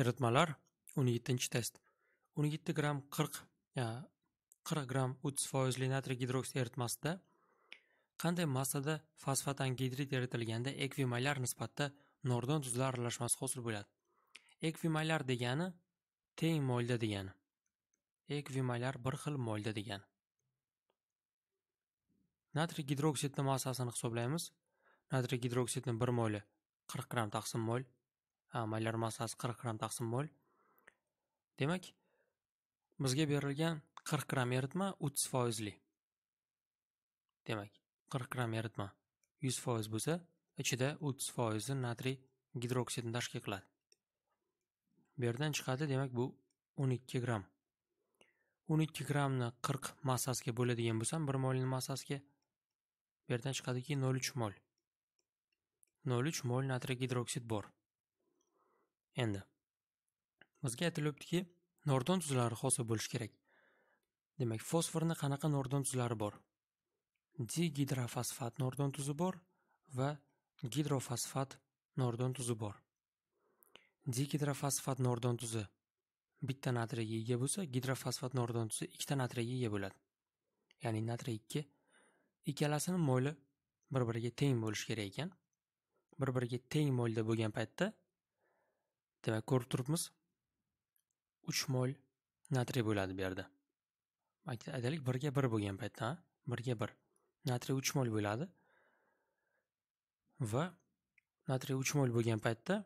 eritmalar 17 test 17 gramm 40 40 gramm o'ttiz foizli natriy gidroksid eritmasida qanday massada fosfat angidrid eritilganda ekvimaylar nisbatida nordon tuzlar aralashmasi hosil bo'ladi ekvimaylar degani teng molda degani ekvimaylar bir xil molda degani natriy gidroksidni massasini hisoblaymiz natriy gidroksidni bir moyli 40 gramm taqsim moyl maylar massasi 40 gram taqsim bo'l demak bizga berilgan 40 gram eritma o'ttiz foizli demak 40 gram eritma 100 foiz bo'lsa ichida 30 foizi natriy gidroksidni tashkil qiladi bu yerdan chiqadi demak bu 12 o'n 12 grammni 40 massasiga bo'ladigan bo'lsam 1 molni massasiga bu yerdan chiqadiki 0,3 mol 0,3 mol natriy gidroksid bor endi bizga aytilyaptiki nordon tuzlari hosil bo'lishi kerak demak fosforni qanaqa nordon tuzlari bor digidrofosfat nordon tuzi bor va gidrofosfat nordon tuzi bor digidrofosfat nordon tuzi bitta natriyga ega bo'lsa gidrofosfat nordon tuzi ikkita natriyga ega bo'ladi ya'ni natriy ikki ikkalasini mo'li bir biriga teng bo'lishi kerak ekan bir biriga teng mo'lda bo'lgan paytda Demak, ko'rib turibmiz, 3 mol natriy bo'ladi bu yerda. Aytaylik, 1 ga 1 bo'lgan paytda, 1 ga 1. Natriy 3 mol bo'ladi. Va natriy 3 mol bo'lgan paytda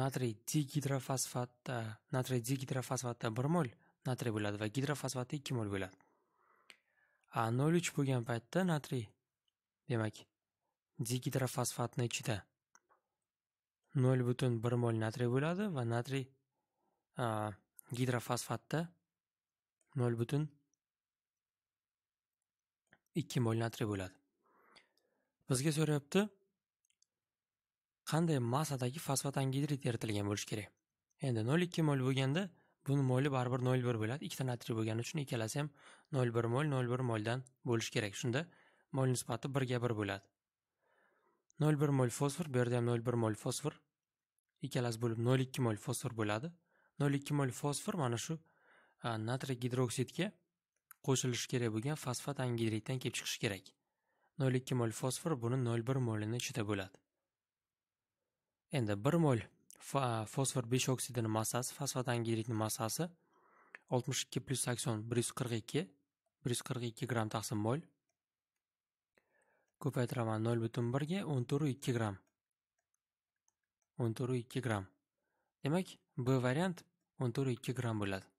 natriy digidrofosfatda, natriy digidrofosfatda 1 mol natriy bo'ladi va gidrofosfatda 2 mol bo'ladi. A 0,3 bo'lgan paytda natriy demak digidrofosfatni ichida nol butun bir mol natriy bo'ladi va natriy gidrofosfatda nol butun ikki mol natriy bo'ladi bizga so'rayapti qanday massadagi fosfat angidrid yaratilgan bo'lishi kerak endi nol ikki mol bo'lganda buni moli baribir nol bir bo'ladi ikkita natriy bo'lgani uchun ikkalasi ham nol bir mol nol bir moldan bo'lishi kerak shunda mol nisbati birga bir bo'ladi nol bir mol fosfor bu yerda ham nol bir mol fosfor ikkalasi bo'lib nol ikki mol fosfor bo'ladi nol ikki mol fosfor mana shu e, natriy gidroksidga qo'shilishi kerak bo'lgan fosfat angidriddan kelib chiqishi kerak nol ikki mol fosfor buni nol bir molini ichida bo'ladi endi bir mol e, fosfor besh oksidini massasi fosfat angidridni massasi oltmish ikki plyus sakson bir yuz qirq ikki bir yuz qirq ikki gramm taqsim mol Ko'paytiraman. nol butun birga ga 10 to'rt ikki gramm. o'n to'rt ikki gramm. Demak, B variant o'n to'rt ikki gramm bo'ladi.